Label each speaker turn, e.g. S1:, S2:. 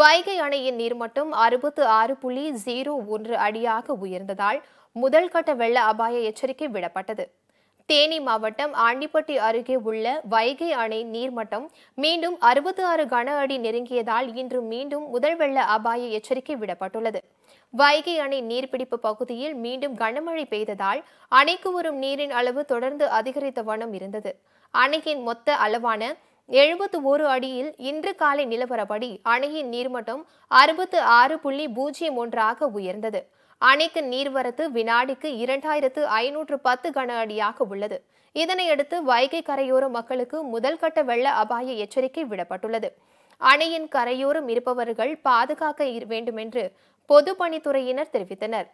S1: வைகை அணையின் நீர்மட்டம் அறுபத்து ஆறு புள்ளி ஜீரோ ஒன்று அடியாக உயர்ந்ததால் முதல் கட்ட வெள்ள அபாய எச்சரிக்கை விடப்பட்டது தேனி மாவட்டம் ஆண்டிப்பட்டி அருகே உள்ள வைகை அணை நீர்மட்டம் மீண்டும் அறுபத்தி ஆறு கன அடி நெருங்கியதால் இன்று மீண்டும் முதல் வெள்ள அபாய எச்சரிக்கை விடப்பட்டுள்ளது வைகை அணை நீர்பிடிப்பு பகுதியில் மீண்டும் கனமழை பெய்ததால் அணைக்கு வரும் நீரின் அளவு தொடர்ந்து அதிகரித்த வண்ணம் இருந்தது அணையின் மொத்த அளவான எழுபத்து ஒரு அடியில் இன்று காலை நிலவரப்படி அணையின் நீர்மட்டம் அறுபத்து ஆறு புள்ளி பூஜ்ஜியம் ஒன்றாக உயர்ந்தது அணைக்கு நீர்வரத்து வினாடிக்கு இரண்டாயிரத்து ஐநூற்று பத்து கன அடியாக உள்ளது இதனையடுத்து வைகை கரையோர மக்களுக்கு முதல் கட்ட வெள்ள அபாய எச்சரிக்கை விடப்பட்டுள்ளது அணையின் கரையோரம் இருப்பவர்கள் பாதுகாக்க வேண்டுமென்று பொதுப்பணித்துறையினர் தெரிவித்தனர்